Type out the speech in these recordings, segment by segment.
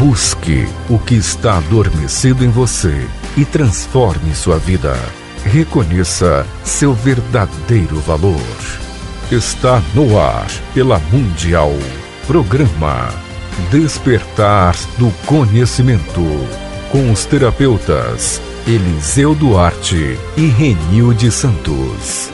Busque o que está adormecido em você e transforme sua vida. Reconheça seu verdadeiro valor. Está no ar pela Mundial. Programa Despertar do Conhecimento. Com os terapeutas Eliseu Duarte e de Santos.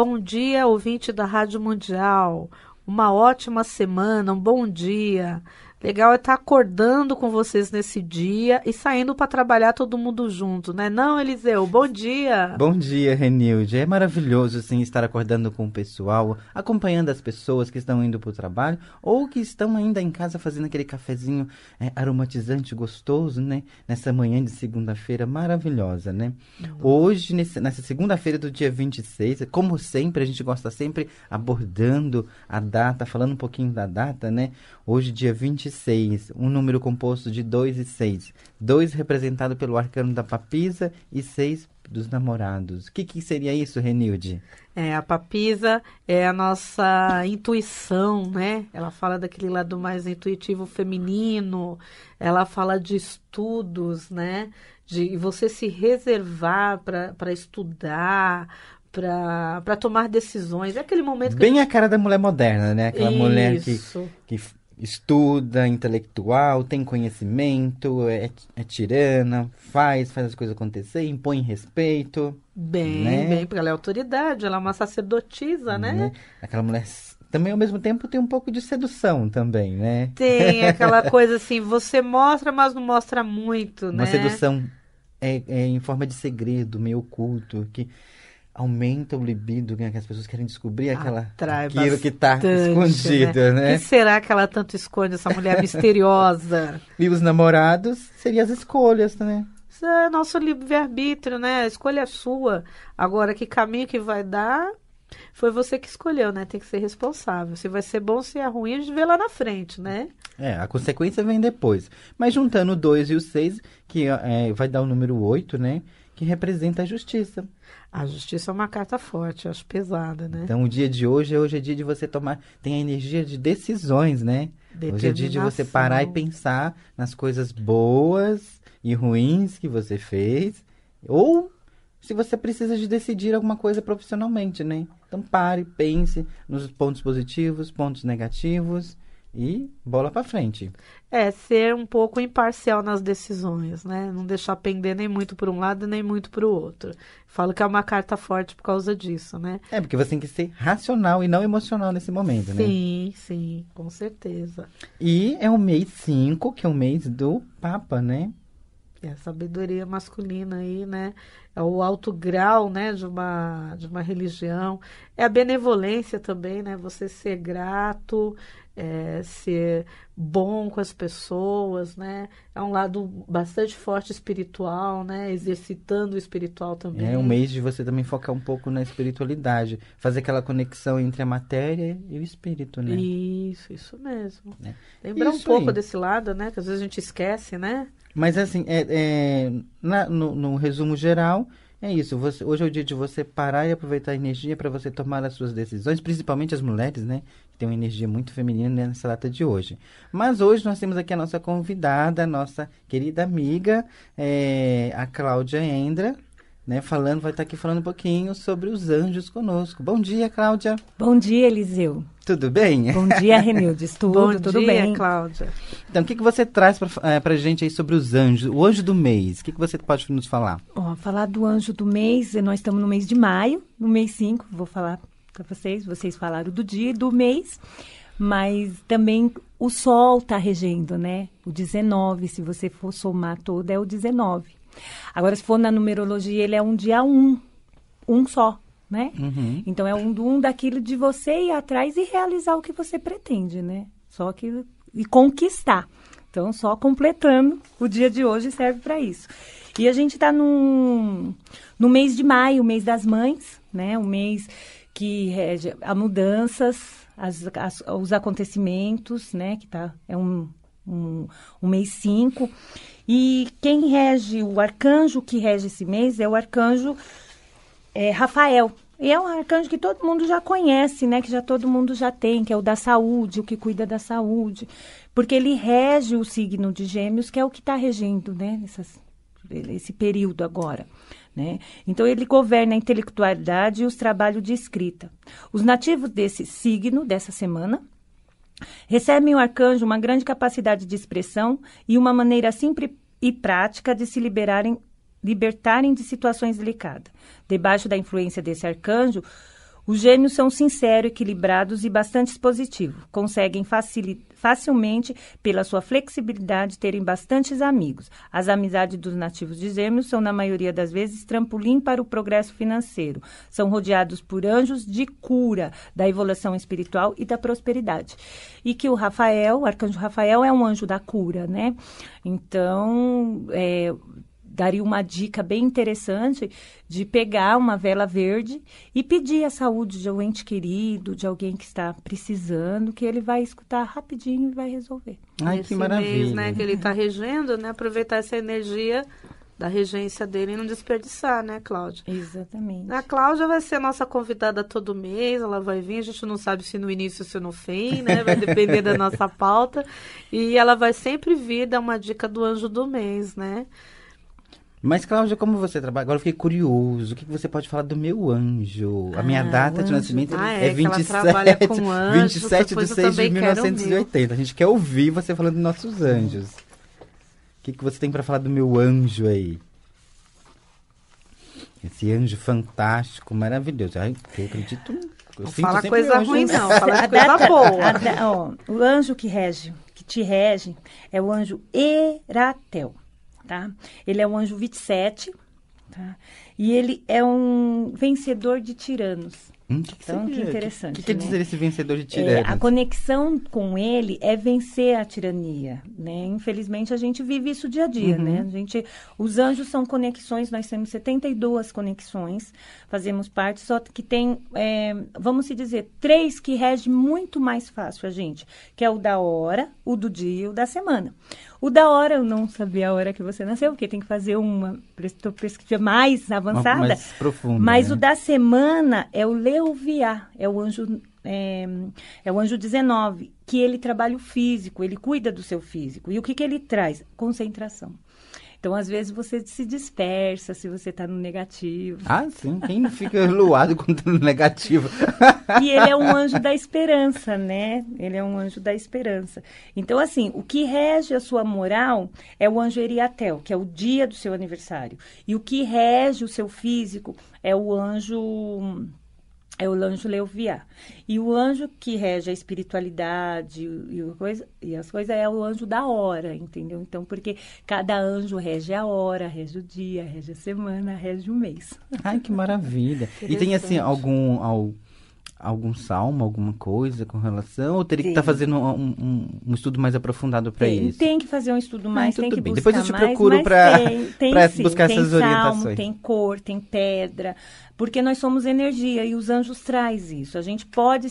Bom dia, ouvinte da Rádio Mundial. Uma ótima semana, um bom dia. Legal é estar tá acordando com vocês nesse dia e saindo para trabalhar todo mundo junto, né? Não, Eliseu, bom dia. Bom dia, Renilde. É maravilhoso sim estar acordando com o pessoal, acompanhando as pessoas que estão indo para o trabalho ou que estão ainda em casa fazendo aquele cafezinho é, aromatizante gostoso, né? Nessa manhã de segunda-feira maravilhosa, né? Uhum. Hoje, nesse, nessa segunda-feira do dia 26, como sempre, a gente gosta sempre abordando a data, falando um pouquinho da data, né? Hoje, dia 26 26, um número composto de 2 e 6. 2 representado pelo arcano da papisa e 6 dos namorados. O que, que seria isso, Renilde? É, a papisa é a nossa intuição, né? Ela fala daquele lado mais intuitivo feminino, ela fala de estudos, né? De você se reservar para estudar, para tomar decisões. É aquele momento. Bem a, gente... a, cara da mulher moderna, né? Aquela Isso. mulher que, que estuda, intelectual, tem conhecimento, é, é, é, tirana, faz, faz as coisas acontecer, impõe respeito. Bem, né? bem, porque ela é autoridade, ela é uma sacerdotisa, né? né? Aquela mulher também ao mesmo tempo tem um pouco de sedução também, né? Tem aquela coisa assim, você mostra, mas não mostra muito, uma né? Uma sedução é, é em forma de segredo, meio oculto, que aumenta o libido, né? Que as pessoas querem descobrir aquela, trai aquilo que está né? escondido, né? né? O que será que ela tanto esconde, essa mulher misteriosa? E os namorados seriam as escolhas, né? Isso é nosso livre-arbítrio, né? A escolha é sua. Agora, que caminho que vai dar, foi você que escolheu, né? Tem que ser responsável. Se vai ser bom, se é ruim, a gente vê lá na frente, né? É, a consequência vem depois. Mas juntando o 2 e o 6, que é, vai dar o número 8, né? Que representa a justiça. A justiça é uma carta forte, acho pesada, né? Então, o dia de hoje, é hoje é dia de você tomar, tem a energia de decisões, né? Hoje é dia de você parar e pensar nas coisas boas e ruins que você fez, ou se você precisa de decidir alguma coisa profissionalmente, né? Então, pare, pense nos pontos positivos, pontos negativos e bola para frente. É, ser um pouco imparcial nas decisões, né? Não deixar pender nem muito para um lado nem muito para o outro. Falo que é uma carta forte por causa disso, né? É, porque você tem que ser racional e não emocional nesse momento, sim, né? Sim, sim, com certeza. E é o mês 5, que é o mês do Papa, né? E a sabedoria masculina aí, né? o alto grau né, de, uma, de uma religião. É a benevolência também, né? Você ser grato, é, ser bom com as pessoas, né? É um lado bastante forte espiritual, né? Exercitando o espiritual também. É um mês de você também focar um pouco na espiritualidade, fazer aquela conexão entre a matéria e o espírito, né? Isso, isso mesmo. É. Lembrar isso um pouco aí. desse lado, né? Que às vezes a gente esquece, né? Mas assim, é, é na, no, no, resumo geral, é isso. Você, hoje é o dia de você parar e aproveitar a energia para você tomar as suas decisões, principalmente as mulheres, né? Que tem uma energia muito feminina nessa data de hoje. Mas hoje nós temos aqui a nossa convidada, a nossa querida amiga, é, a Cláudia Endra, né, falando, vai estar aqui falando um pouquinho sobre os anjos conosco. Bom dia, Cláudia. Bom dia, Eliseu. Tudo bem? Bom dia, Renildes. Tudo, Bom tudo dia, bem. Cláudia. Então, o que, que você traz para é, a gente aí sobre os anjos, o anjo do mês? O que, que você pode nos falar? Ó, falar do anjo do mês, nós estamos no mês de maio, no mês 5, vou falar para vocês, vocês falaram do dia e do mês, mas também o sol está regendo, né? O 19, se você for somar todo, é o 19. Agora, se for na numerologia, ele é um dia um, um só, né? Uhum. Então é um do um daquilo de você ir atrás e realizar o que você pretende, né? Só que e conquistar. Então, só completando, o dia de hoje serve para isso. E a gente está no mês de maio, o mês das mães, né? O mês que rege a mudanças, as, as, os acontecimentos, né? Que tá, é um, um, um mês 5. E quem rege, o arcanjo que rege esse mês é o arcanjo é, Rafael. E é um arcanjo que todo mundo já conhece, né? Que já todo mundo já tem, que é o da saúde, o que cuida da saúde. Porque ele rege o signo de gêmeos, que é o que está regendo, né? Nessas, esse período agora. Né? Então, ele governa a intelectualidade e os trabalhos de escrita. Os nativos desse signo, dessa semana, Recebem o arcanjo uma grande capacidade de expressão e uma maneira simples e prática de se liberarem, libertarem de situações delicadas. Debaixo da influência desse arcanjo, os gêmeos são sinceros, equilibrados e bastante positivos. Conseguem facilmente, pela sua flexibilidade, terem bastantes amigos. As amizades dos nativos de gêmeos são, na maioria das vezes, trampolim para o progresso financeiro. São rodeados por anjos de cura, da evolução espiritual e da prosperidade. E que o Rafael, o arcanjo Rafael, é um anjo da cura, né? Então, é, daria uma dica bem interessante de pegar uma vela verde e pedir a saúde de um ente querido, de alguém que está precisando, que ele vai escutar rapidinho e vai resolver. Ai, Esse que maravilha. Mês, né, que ele está regendo, né, aproveitar essa energia da regência dele e não desperdiçar, né, Cláudia? Exatamente. A Cláudia vai ser a nossa convidada todo mês, ela vai vir, a gente não sabe se no início ou se no fim, né? Vai depender da nossa pauta. E ela vai sempre vir dar uma dica do anjo do mês, né? Mas, Cláudia, como você trabalha? Agora eu fiquei curioso. O que você pode falar do meu anjo? A minha ah, data de nascimento ah, é, é 27, com anjo, 27 de 6 de 1980. A gente quer ouvir você falando dos nossos anjos. O que, que você tem para falar do meu anjo aí? Esse anjo fantástico, maravilhoso. Ai, eu acredito. Eu não fala coisa ruim, né? não. Fala coisa data, boa. ó, o anjo que rege, que te rege, é o anjo Eratel tá? Ele é um anjo 27, tá? E ele é um vencedor de tiranos. Hum, que então, que, que interessante. O que, que, quer né? dizer esse vencedor de é, tiranos? É, a conexão com ele é vencer a tirania. Né? Infelizmente, a gente vive isso dia a dia. Né? Uhum. Né? A gente, os anjos são conexões, nós temos 72 conexões, fazemos parte, só que tem, é, vamos se dizer, três que rege muito mais fácil a gente, que é o da hora, o do dia e o da semana. O da hora eu não sabia a hora que você nasceu, porque tem que fazer uma pesquisa mais avançada. Uma, mais profunda. Mas né? o da semana é o Leuviá, é o anjo é, é, o anjo 19, que ele trabalha o físico, ele cuida do seu físico. E o que, que ele traz? Concentração. Então, às vezes, você se dispersa se você está no negativo. Ah, sim. Quem não fica luado quando está no negativo? e ele é um anjo da esperança, né? Ele é um anjo da esperança. Então, assim, o que rege a sua moral é o anjo Eriatel, que é o dia do seu aniversário. E o que rege o seu físico é o anjo é o anjo Leuviá. E o anjo que rege a espiritualidade e, coisa, e as coisas é o anjo da hora, entendeu? Então, porque cada anjo rege a hora, rege o dia, rege a semana, rege o mês. Ai, que maravilha. e tem, assim, algum, algum algum salmo, alguma coisa com relação? Ou teria Sim. que estar tá fazendo um, um, um, estudo mais aprofundado para isso? Tem que fazer um estudo ah, mais, então tem que bem. buscar Depois eu te procuro para buscar tem essas salmo, orientações. Tem cor, tem pedra, porque nós somos energia e os anjos trazem isso. A gente pode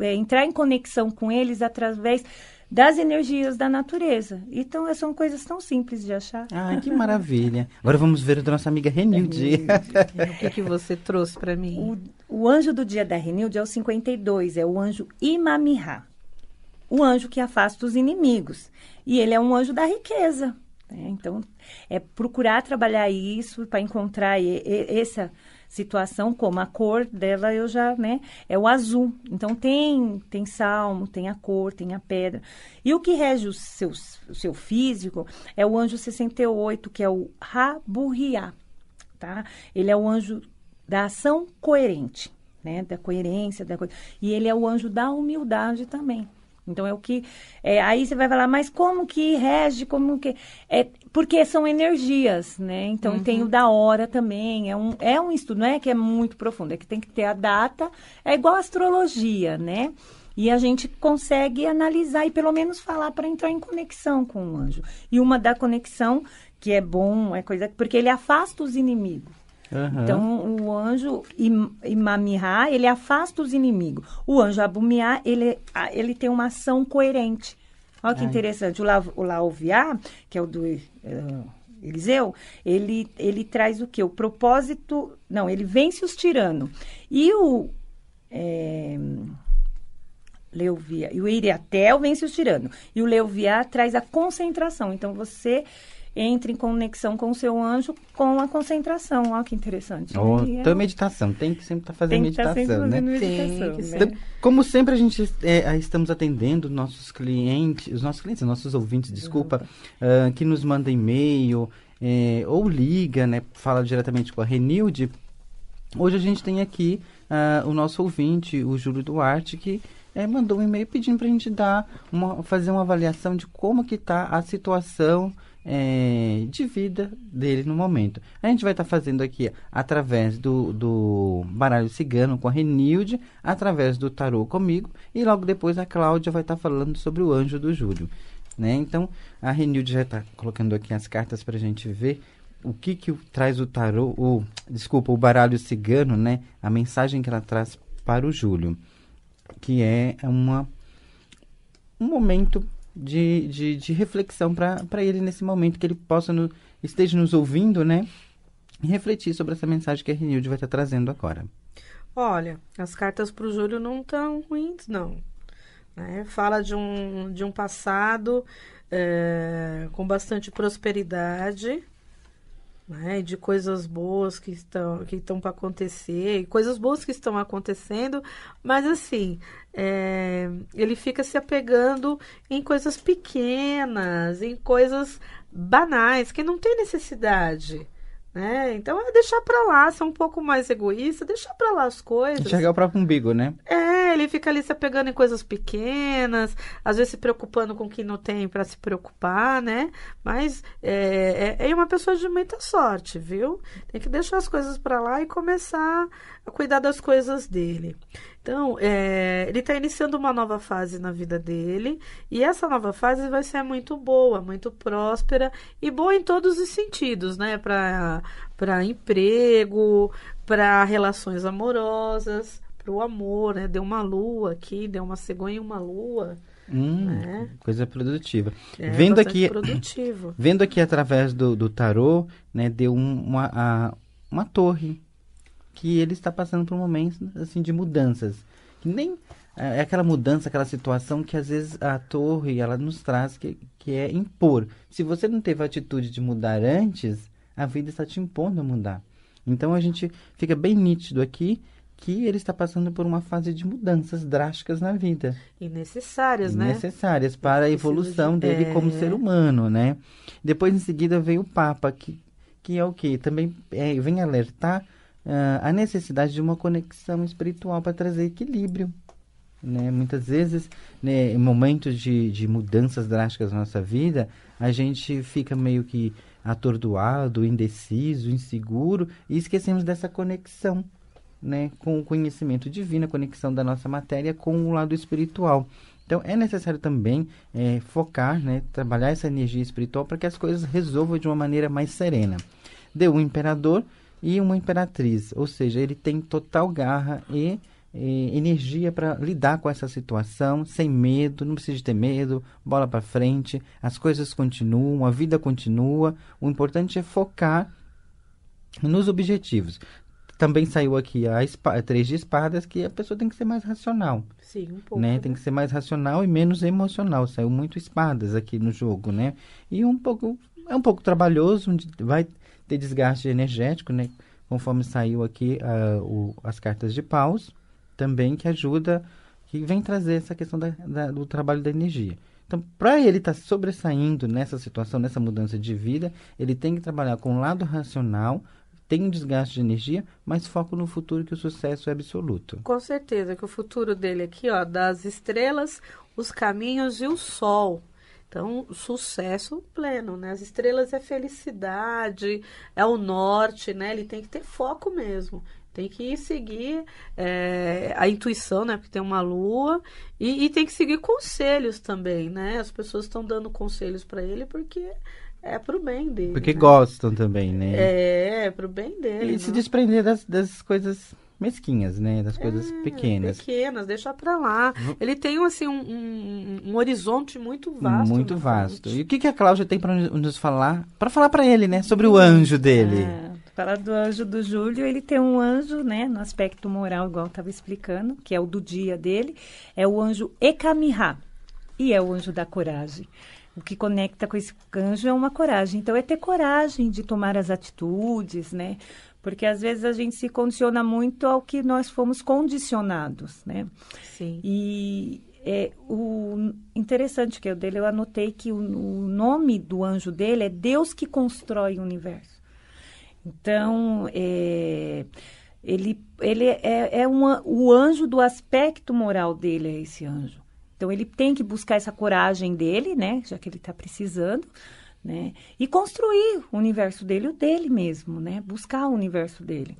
é, entrar em conexão com eles através das energias da natureza. Então, é, são coisas tão simples de achar. Ah, que maravilha. Agora vamos ver o da nossa amiga Renilde. o que, que você trouxe para mim? O, o, anjo do dia da Renilde é o 52, é o anjo Imamihá. O anjo que afasta os inimigos. E ele é um anjo da riqueza. Né? Então, é procurar trabalhar isso para encontrar e, e, essa situação, como a cor dela eu já, né, é o azul. Então tem tem salmo, tem a cor, tem a pedra. E o que rege o seu, o seu físico é o anjo 68, que é o Raburriá, tá? Ele é o anjo da ação coerente, né, da coerência, da coisa e ele é o anjo da humildade também. Então é o que é, aí você vai falar, mas como que rege, como que é, porque são energias, né? Então uhum. tem o da hora também. É um, é um estudo, não é que é muito profundo, é que tem que ter a data. É igual a astrologia, né? E a gente consegue analisar e pelo menos falar para entrar em conexão com o anjo. E uma da conexão que é bom, é coisa porque ele afasta os inimigos. Uhum. Então, o anjo Imamihá, ele afasta os inimigos. O anjo Abumiá, ele, ele tem uma ação coerente. Olha que interessante. O, La, o Lauviá, que é o do uh, Eliseu, ele, ele traz o quê? O propósito. Não, ele vence os tiranos. E o. É, E o Iriatel vence os tiranos. E o Leuviá traz a concentração. Então você entre em conexão com o seu anjo com a concentração. Olha que interessante. Né? é... Então, é meditação. Tem que sempre estar tá fazendo tá meditação, tá sempre né? Meditação, Tem né? Então, como sempre, a gente é, estamos atendendo nossos clientes, os nossos clientes, nossos ouvintes, desculpa, uh, que nos mandam e-mail é, ou liga, né? Fala diretamente com a Renilde. Hoje a gente tem aqui uh, o nosso ouvinte, o Júlio Duarte, que é, mandou um e-mail pedindo para a gente dar uma, fazer uma avaliação de como que está a situação é, de vida dele no momento. A gente vai estar tá fazendo aqui através do, do baralho cigano com a Renilde, através do tarô comigo e logo depois a Cláudia vai estar tá falando sobre o anjo do Júlio. Né? Então a Renilde já está colocando aqui as cartas para a gente ver o que que traz o tarô, o desculpa, o baralho cigano, né? A mensagem que ela traz para o Júlio que é uma, um momento de, de, de reflexão para ele nesse momento, que ele possa no, esteja nos ouvindo, né? E refletir sobre essa mensagem que a Renilde vai estar trazendo agora. Olha, as cartas para o Júlio não estão ruins, não. Né? Fala de um, de um passado é, com bastante prosperidade, né, de coisas boas que estão que estão para acontecer, e coisas boas que estão acontecendo, mas assim é, ele fica se apegando em coisas pequenas, em coisas banais que não tem necessidade. Né? Então é deixar pra lá, ser um pouco mais egoísta, deixar pra lá as coisas. Enxergar o próprio umbigo, né? É, ele fica ali se apegando em coisas pequenas, às vezes se preocupando com o que não tem para se preocupar, né? Mas é, é, é, uma pessoa de muita sorte, viu? Tem que deixar as coisas pra lá e começar cuidar das coisas dele. Então, é, ele está iniciando uma nova fase na vida dele e essa nova fase vai ser muito boa, muito próspera e boa em todos os sentidos, né? Para emprego, para relações amorosas, para o amor, né? Deu uma lua aqui, deu uma cegonha e uma lua. Hum, né? Coisa produtiva. É, vendo aqui, produtivo. vendo aqui através do, do tarô, né? Deu uma, a, uma torre que ele está passando por um momento assim de mudanças. Que nem é, é aquela mudança, aquela situação que às vezes a torre ela nos traz que, que é impor. Se você não teve a atitude de mudar antes, a vida está te impondo a mudar. Então a gente fica bem nítido aqui que ele está passando por uma fase de mudanças drásticas na vida. E necessárias, né? Necessárias para a evolução dele é... como ser humano, né? Depois, em seguida, vem o Papa, que, que é o quê? Também é, vem alertar ah, a necessidade de uma conexão espiritual para trazer equilíbrio. Né? Muitas vezes, né, em momentos de, de mudanças drásticas na nossa vida, a gente fica meio que atordoado, indeciso, inseguro e esquecemos dessa conexão né, com o conhecimento divino, a conexão da nossa matéria com o lado espiritual. Então é necessário também é, focar, né, trabalhar essa energia espiritual para que as coisas resolvam de uma maneira mais serena. Deu o imperador, e uma imperatriz. Ou seja, ele tem total garra e, e energia para lidar com essa situação, sem medo, não precisa ter medo, bola para frente, as coisas continuam, a vida continua. O importante é focar nos objetivos. Também saiu aqui a, a três de espadas que a pessoa tem que ser mais racional. Sim, um pouco. Né? né? Tem que ser mais racional e menos emocional. Saiu muito espadas aqui no jogo, né? E um pouco é um pouco trabalhoso, vai ter desgaste energético, né? Conforme saiu aqui uh, o, as cartas de paus, também que ajuda, que vem trazer essa questão da, da, do trabalho da energia. Então, para ele estar tá sobressaindo nessa situação, nessa mudança de vida, ele tem que trabalhar com o lado racional, tem um desgaste de energia, mas foco no futuro que o sucesso é absoluto. Com certeza que o futuro dele aqui, ó, das estrelas, os caminhos e o sol. Então, sucesso pleno, né? As estrelas é felicidade, é o norte, né? Ele tem que ter foco mesmo. Tem que seguir é, a intuição, né? Porque tem uma lua. E, e tem que seguir conselhos também, né? As pessoas estão dando conselhos para ele porque é pro bem dele. Porque né? gostam também, né? É, é pro bem dele. E não? se né? desprender das, das coisas mesquinhas, né? Das coisas é, pequenas. Pequenas, deixar para lá. Uhum. Ele tem, assim, um, um, um horizonte muito vasto. Muito né? vasto. Frente. E o que, que a Cláudia tem para nos falar? Para falar para ele, né? Sobre o anjo dele. É, falar do anjo do Júlio, ele tem um anjo, né? No aspecto moral, igual eu estava explicando, que é o do dia dele. É o anjo Ekamiha. E é o anjo da coragem. O que conecta com esse anjo é uma coragem. Então, é ter coragem de tomar as atitudes, né? Porque às vezes a gente se condiciona muito ao que nós fomos condicionados, né? Sim. E é, o interessante que eu dele, eu anotei que o, o nome do anjo dele é Deus que constrói o universo. Então, é, ele, ele é, é uma, o anjo do aspecto moral dele, é esse anjo. Então, ele tem que buscar essa coragem dele, né? Já que ele está precisando né? E construir o universo dele, o dele mesmo, né? Buscar o universo dele.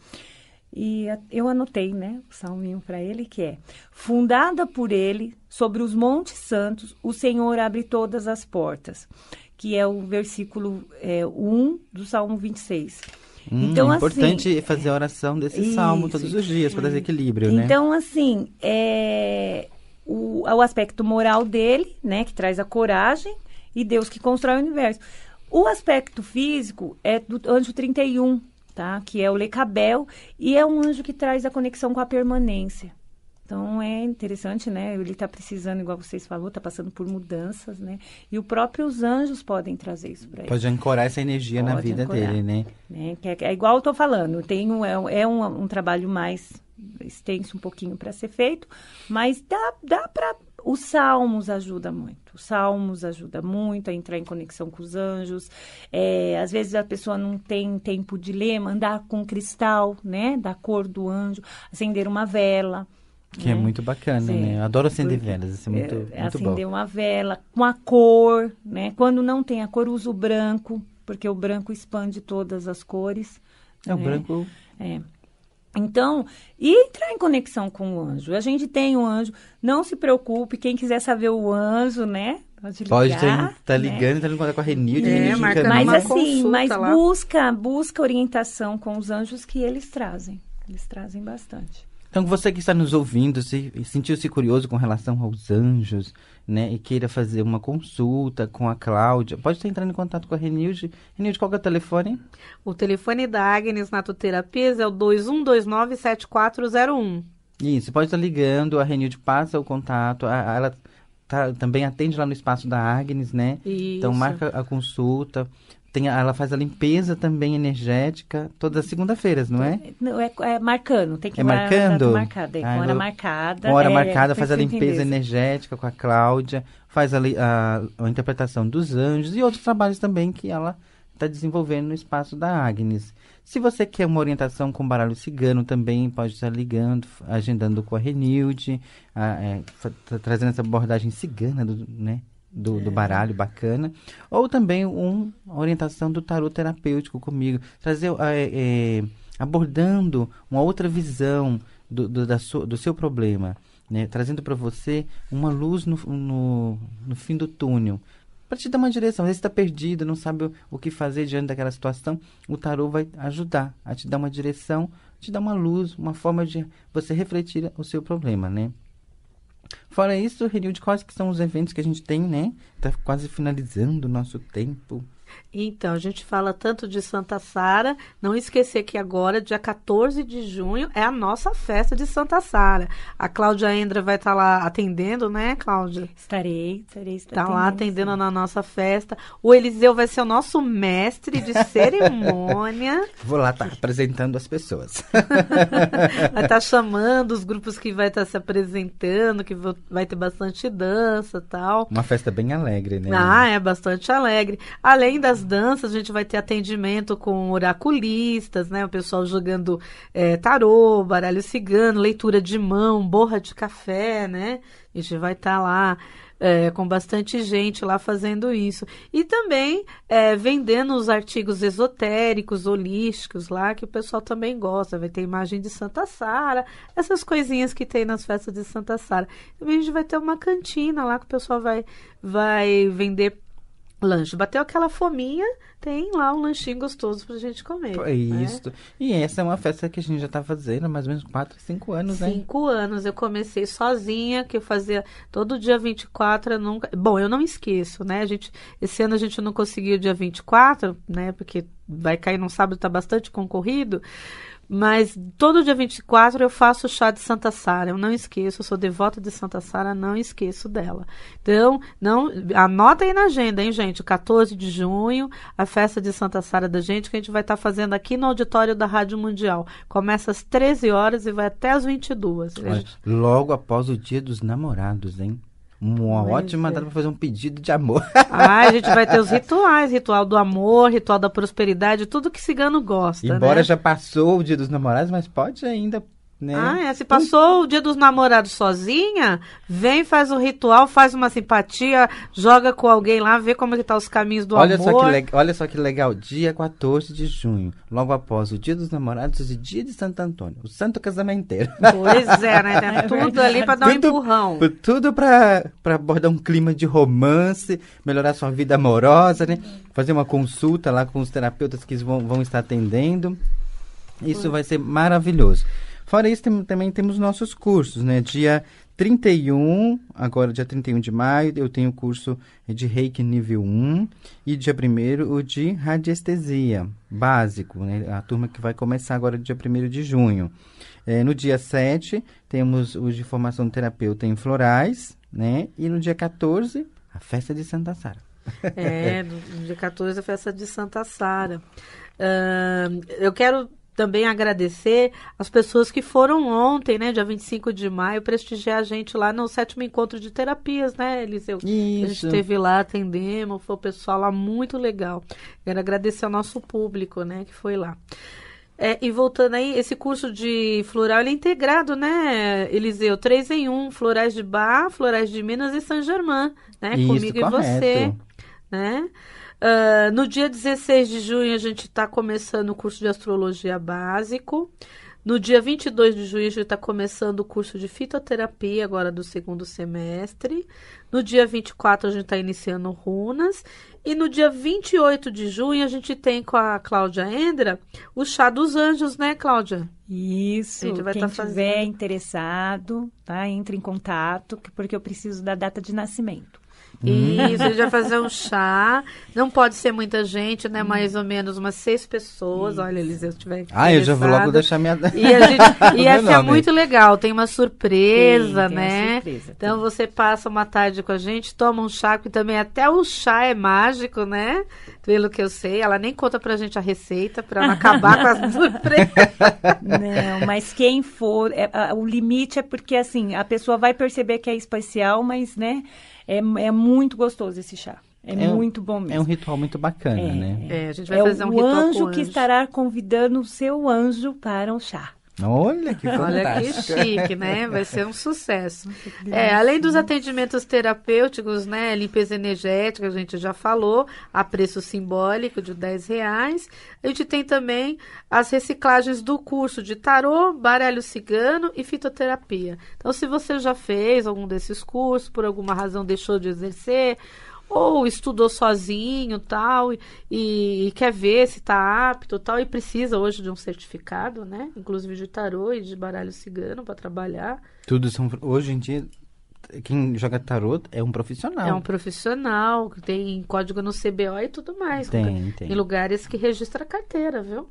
E eu anotei, né, o salminho para ele que é: fundada por ele sobre os montes santos, o Senhor abre todas as portas, que é o versículo é, 1 do Salmo 26. Hum, então, assim, é importante assim, fazer a oração desse isso, salmo todos os dias para dar equilíbrio, né? Então, assim, é, o, o aspecto moral dele, né, que traz a coragem, e Deus que constrói o universo. O aspecto físico é do anjo 31, tá? Que é o Lecabel e é um anjo que traz a conexão com a permanência. Então é interessante, né? Ele está precisando, igual vocês falou, está passando por mudanças, né? E os próprios anjos podem trazer isso para ele. Pode ancorar essa energia Pode na vida ancorar. dele, né? né? É, é, igual eu estou falando, tem é um, é, um, um trabalho mais extenso um pouquinho para ser feito, mas dá, dá para os salmos ajuda muito. Os salmos ajuda muito a entrar em conexão com os anjos. É, às vezes a pessoa não tem tempo de ler, mandar com cristal, né? Da cor do anjo, acender uma vela. Que é, é muito bacana, Sim. né? Eu adoro acender Porque, velas, isso é muito, é, muito acender bom. Acender uma vela com a cor, né? Quando não tem a cor, uso o branco, porque o branco expande todas as cores. É, né? o branco... É. Então, e entrar em conexão com o anjo. A gente tem o um anjo, não se preocupe, quem quiser saber o anjo, né? Pode ligar. Pode tá né? ligando, né? tá ligando com a Renilde, é, Mas assim, mas busca, busca orientação com os anjos que eles trazem. Eles trazem bastante. Então, você que está nos ouvindo se, sentiu-se curioso com relação aos anjos, né? E queira fazer uma consulta com a Cláudia, pode estar entrando em contato com a Renilde. Renilde, qual é o telefone? O telefone da Agnes Natoterapias é o 21297401. Isso, pode estar ligando, a Renilde passa o contato, a, a, ela tá, também atende lá no espaço da Agnes, né? Então, Isso. Então marca a consulta tem ela faz a limpeza também energética todas as segunda-feiras, não é? Não, é, é, marcando, tem que é marcando? marcada, é, hora ah, marcada. Hora é, marcada, faz a limpeza energética com a Cláudia, faz a, a, a interpretação dos anjos e outros trabalhos também que ela está desenvolvendo no espaço da Agnes. Se você quer uma orientação com baralho cigano também, pode estar ligando, agendando com a Renilde, a, é, tá trazendo essa abordagem cigana, do, né? do, do é. baralho, bacana. Ou também uma orientação do tarot terapêutico comigo. Trazer, é, é, abordando uma outra visão do, do, da so, do seu problema. Né? Trazendo para você uma luz no, no, no fim do túnel. Para te dar uma direção, às vezes está perdido, não sabe o que fazer diante daquela situação, o tarô vai ajudar a te dar uma direção, te dar uma luz, uma forma de você refletir o seu problema, né? Fora isso, Rio de Costa, que são os eventos que a gente tem, né? Tá quase finalizando o nosso tempo. Então, a gente fala tanto de Santa Sara, não esquecer que agora, dia 14 de junho, é a nossa festa de Santa Sara. A Cláudia Endra vai estar tá lá atendendo, né, Cláudia? Estarei, estarei. Está tá lá atendendo sim. na nossa festa. O Eliseu vai ser o nosso mestre de cerimônia. Vou lá estar tá apresentando as pessoas. vai estar tá chamando os grupos que vai estar tá se apresentando, que vai ter bastante dança tal. Uma festa bem alegre, né? Ah, é bastante alegre. Além da das danças, a gente vai ter atendimento com oraculistas, né? O pessoal jogando é, tarô, baralho cigano, leitura de mão, borra de café, né? A gente vai estar tá lá é, com bastante gente lá fazendo isso. E também é, vendendo os artigos esotéricos, holísticos lá, que o pessoal também gosta. Vai ter imagem de Santa Sara, essas coisinhas que tem nas festas de Santa Sara. Também a gente vai ter uma cantina lá que o pessoal vai, vai vender lanche. Bateu aquela fominha, tem lá um lanchinho gostoso pra gente comer. É né? isso. E essa é uma festa que a gente já tá fazendo há mais ou menos 4, 5 anos, né? 5 anos. Eu comecei sozinha, que eu fazia todo dia 24, eu nunca... Bom, eu não esqueço, né? A gente... Esse ano a gente não conseguiu o dia 24, né? Porque vai cair num sábado, tá bastante concorrido. Mas todo dia 24 eu faço chá de Santa Sara. Eu não esqueço, eu sou devota de Santa Sara, não esqueço dela. Então, não, anota aí na agenda, hein, gente? 14 de junho, a festa de Santa Sara da gente, que a gente vai estar tá fazendo aqui no auditório da Rádio Mundial. Começa às 13 horas e vai até às 22. Olha, gente... Logo após o Dia dos Namorados, hein? Uma pois ótima é. data para fazer um pedido de amor. Ah, a gente vai ter os rituais, ritual do amor, ritual da prosperidade, tudo que cigano gosta. Embora né? já passou o dia dos namorados, mas pode ainda né? Ah, é. Se passou o dia dos namorados sozinha, vem, faz um ritual, faz uma simpatia, joga com alguém lá, vê como é que tá os caminhos do olha amor. Só que olha só que legal, dia 14 de junho, logo após o dia dos namorados e dia de Santo Antônio, o santo casamenteiro. Pois é, né? Tem é tudo ali pra dar tudo, um empurrão. Tudo pra, pra abordar um clima de romance, melhorar sua vida amorosa, né? Fazer uma consulta lá com os terapeutas que vão, vão estar atendendo. Isso hum. vai ser maravilhoso. Fora isso, tem, também temos nossos cursos, né? Dia 31, agora dia 31 de maio, eu tenho o curso de Reiki nível 1 e dia 1 o de radiestesia básico, né? A turma que vai começar agora dia 1 de junho. É, no dia 7, temos os de formação de terapeuta em florais, né? E no dia 14, a festa de Santa Sara. É, no dia 14, a festa de Santa Sara. Uh, eu quero também agradecer as pessoas que foram ontem, né, dia 25 de maio, prestigiar a gente lá no sétimo encontro de terapias, né, Eliseu? Isso. A gente teve lá, atendemos, foi o pessoal lá muito legal. Quero agradecer ao nosso público, né, que foi lá. É, e voltando aí, esse curso de floral é integrado, né, Eliseu? Três em um, florais de Bar, florais de Minas e San Germán, né? Isso, Comigo correto. e você, né? Uh, no dia 16 de junho, a gente está começando o curso de astrologia básico. No dia 22 de junho, a gente está começando o curso de fitoterapia, agora do segundo semestre. No dia 24, a gente está iniciando runas. E no dia 28 de junho, a gente tem com a Cláudia Endra o chá dos anjos, né, Cláudia? Isso. A gente vai Quem tá fazendo... tiver interessado, tá? entre em contato, porque eu preciso da data de nascimento. Hum. Isso, a gente vai fazer um chá. Não pode ser muita gente, né? Hum. Mais ou menos umas seis pessoas. Isso. Olha, Eliseu, se tiver Ah, eu já vou logo deixar minha... E, a gente, e essa é muito legal. Tem uma surpresa, Sim, né? Uma surpresa, então você passa uma tarde com a gente, toma um chá, que também até o chá é mágico, né? Pelo que eu sei. Ela nem conta pra gente a receita, pra não acabar com a surpresa. Não, mas quem for... É, a, o limite é porque, assim, a pessoa vai perceber que é especial, mas, né... É, é muito gostoso esse chá. É, é, muito bom mesmo. É um ritual muito bacana, é, né? É, a gente vai é fazer um ritual. É o anjo que estará convidando o seu anjo para um chá. Olha que fantástico. Olha que chique, né? Vai ser um sucesso. É, além dos atendimentos terapêuticos, né? Limpeza energética, a gente já falou, a preço simbólico de 10 reais. A gente tem também as reciclagens do curso de tarô, baralho cigano e fitoterapia. Então, se você já fez algum desses cursos, por alguma razão deixou de exercer, ou estudou sozinho tal e, e quer ver se está apto tal e precisa hoje de um certificado né inclusive de tarô e de baralho cigano para trabalhar tudo são hoje em dia quem joga tarô é um profissional. É um profissional, tem código no CBO e tudo mais. Tem, tem. Em lugares que registra carteira, viu?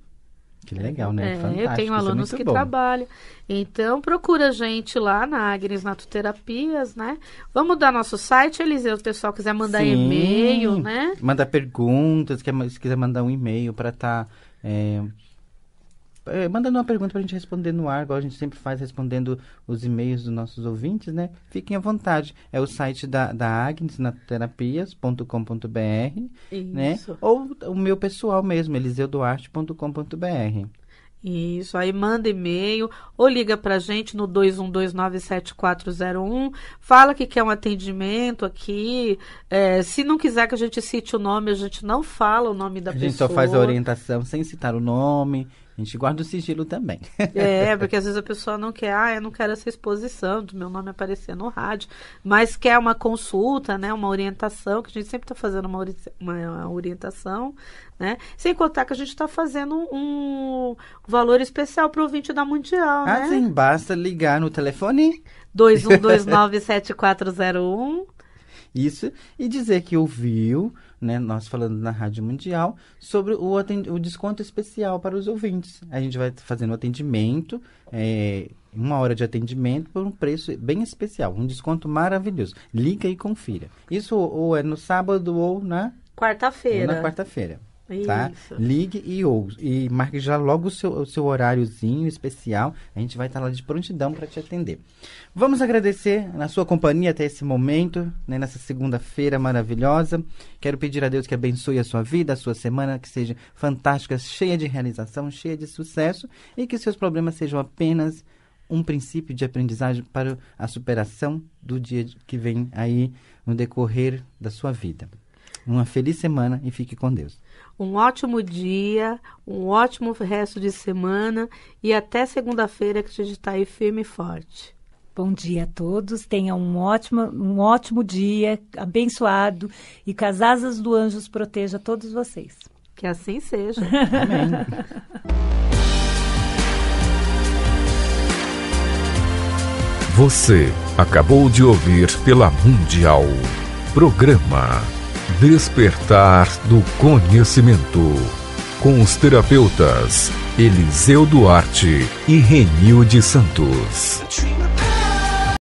Que legal, né? É, Fantástico, eu tenho é alunos é que bom. trabalham. Então, procura a gente lá na Agnes Natoterapias né? Vamos dar nosso site, Eliseu, se o pessoal quiser mandar e-mail, né? Mandar perguntas, se quiser mandar um e-mail para estar... Tá, é eh, mandando uma pergunta para a gente responder no ar, igual a gente sempre faz respondendo os e-mails dos nossos ouvintes, né? Fiquem à vontade. É o site da, da Agnes, naterapias.com.br, né? Ou o meu pessoal mesmo, eliseuduarte.com.br. Isso, aí manda e-mail ou liga para a gente no 21297401, fala que quer um atendimento aqui. É, se não quiser que a gente cite o nome, a gente não fala o nome da pessoa. A gente pessoa. só faz a orientação sem citar o nome, a gente guarda o sigilo também. É, porque às vezes a pessoa não quer, ah, eu não quero essa exposição do meu nome aparecer no rádio, mas quer uma consulta, né, uma orientação, que a gente sempre está fazendo uma, ori uma orientação, né? Sem contar que a gente está fazendo um valor especial para o ouvinte da Mundial, né? ah, né? Sim, basta ligar no telefone 21297401. Isso, e dizer que ouviu né, nós falando na Rádio Mundial, sobre o, o, desconto especial para os ouvintes. A gente vai fazendo atendimento, é, uma hora de atendimento por um preço bem especial, um desconto maravilhoso. Liga e confira. Isso ou é no sábado ou na quarta-feira. Na quarta-feira. Tá? Ligue e, ou, e marque já logo o seu, o seu horáriozinho especial. A gente vai estar lá de prontidão para te atender. Vamos agradecer na sua companhia até esse momento, né, nessa segunda-feira maravilhosa. Quero pedir a Deus que abençoe a sua vida, a sua semana, que seja fantástica, cheia de realização, cheia de sucesso e que seus problemas sejam apenas um princípio de aprendizagem para a superação do dia que vem aí no decorrer da sua vida. Uma feliz semana e fique com Deus. Um ótimo dia, um ótimo resto de semana e até segunda-feira que a gente está aí firme e forte. Bom dia a todos, tenha um ótimo, um ótimo dia, abençoado e que as asas do anjo proteja todos vocês. Que assim seja. Amém. Você acabou de ouvir pela Mundial. Programa Despertar do Conhecimento. Com os terapeutas Eliseu Duarte e Renil de Santos.